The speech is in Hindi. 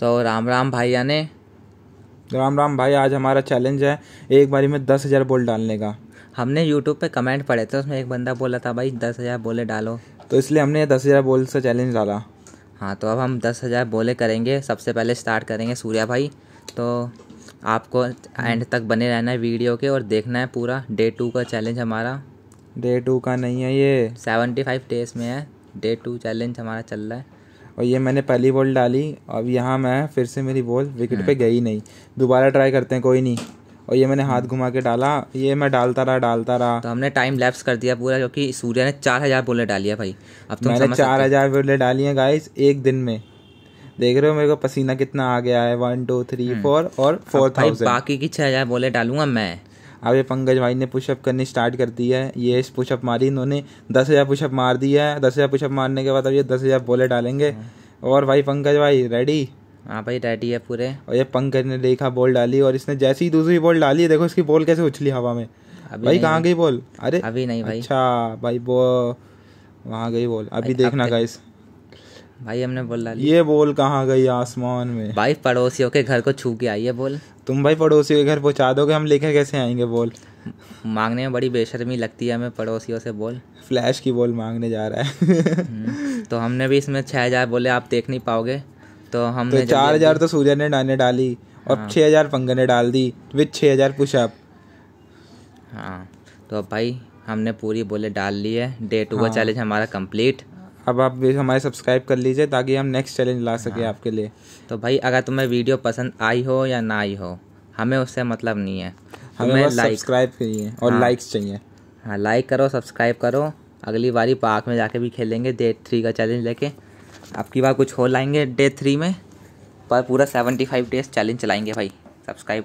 तो राम राम भाइया ने राम राम भाई आज हमारा चैलेंज है एक बारी में दस हज़ार बोल डालने का हमने यूट्यूब पे कमेंट पढ़े थे उसमें एक बंदा बोला था भाई दस हज़ार बोले डालो तो इसलिए हमने दस हज़ार बोल से चैलेंज डाला हाँ तो अब हम दस हज़ार बोले करेंगे सबसे पहले स्टार्ट करेंगे सूर्या भाई तो आपको एंड तक बने रहना है वीडियो के और देखना है पूरा डे टू का चैलेंज हमारा डे टू का नहीं है ये सेवेंटी फाइव डेज में है डे टू चैलेंज हमारा चल रहा है और ये मैंने पहली बॉल डाली अब यहाँ मैं फिर से मेरी बॉल विकेट पे गई नहीं दोबारा ट्राई करते हैं कोई नहीं और ये मैंने हाथ घुमा के डाला ये मैं डालता रहा डालता रहा तो हमने टाइम लैप्स कर दिया पूरा क्योंकि सूर्या ने चार हज़ार बोले डाली है भाई अब तो मैंने चार हज़ार बोले डाली हैं गाइस एक दिन में देख रहे हो मेरे को पसीना कितना आ गया है वन टू थ्री फोर और फोर थाउजेंड बाकी की छः हज़ार बोले डालूंगा मैं अब ये पंकज भाई ने पुशअप करनी स्टार्ट कर दी है ये पुशअप मारी इन्होंने दस हज़ार पुशअप मार दी है दस हज़ार पुशअप मारने के बाद अब ये दस हज़ार बोले डालेंगे हाँ। और भाई पंकज भाई रेडी हाँ भाई रेडी है पूरे और ये पंकज ने देखा बॉल डाली और इसने जैसी ही दूसरी बॉल डाली है देखो इसकी बॉल कैसे उछली हवा में अभी भाई कहाँ गई बॉल अरे अभी नहीं भाई अच्छा भाई वो वहाँ गई बॉल अभी देखना गाइस भाई हमने बोल डाली ये बॉल कहाँ गई आसमान में भाई पड़ोसियों के घर को छू के आई है बॉल तुम भाई पड़ोसियों के घर पहुँचा दोगे हम लेकर कैसे आएंगे बॉल मांगने में बड़ी बेशर्मी लगती है हमें पड़ोसियों से बॉल फ्लैश की बॉल मांगने जा रहा है हम्म, तो हमने भी इसमें छः हज़ार बोले आप देख नहीं पाओगे तो हमने तो चार हज़ार तो सूर्य ने डाने डाली और हाँ। छः हज़ार पंगा ने डाल दी विथ छः हज़ार पुशअप हाँ तो भाई हमने पूरी बोले डाल ली है डे टू का चैलेंज हाँ। हमारा कंप्लीट अब आप भी हमारे सब्सक्राइब कर लीजिए ताकि हम नेक्स्ट चैलेंज ला सके हाँ। आपके लिए तो भाई अगर तुम्हें वीडियो पसंद आई हो या ना आई हो हमें उससे मतलब नहीं है हमें सब्सक्राइब करिए और हाँ, लाइक्स चाहिए हाँ लाइक करो सब्सक्राइब करो अगली बारी पार्क में जाके भी खेलेंगे डे थ्री का चैलेंज लेके आपकी बार कुछ हो लाएंगे डे थ्री में पर पूरा सेवेंटी फाइव डेज चैलेंज चलाएंगे भाई सब्सक्राइब